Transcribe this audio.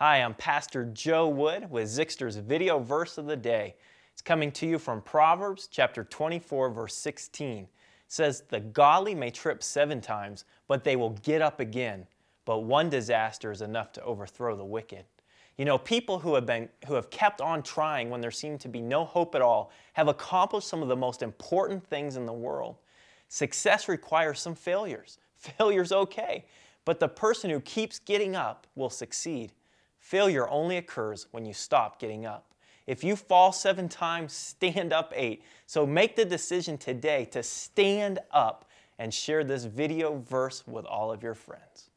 Hi, I'm Pastor Joe Wood with Zixter's video verse of the day. It's coming to you from Proverbs chapter 24 verse 16. It says, "The godly may trip 7 times, but they will get up again, but one disaster is enough to overthrow the wicked." You know, people who have been who have kept on trying when there seemed to be no hope at all have accomplished some of the most important things in the world. Success requires some failures. Failure's okay, but the person who keeps getting up will succeed. Failure only occurs when you stop getting up. If you fall seven times, stand up eight. So make the decision today to stand up and share this video verse with all of your friends.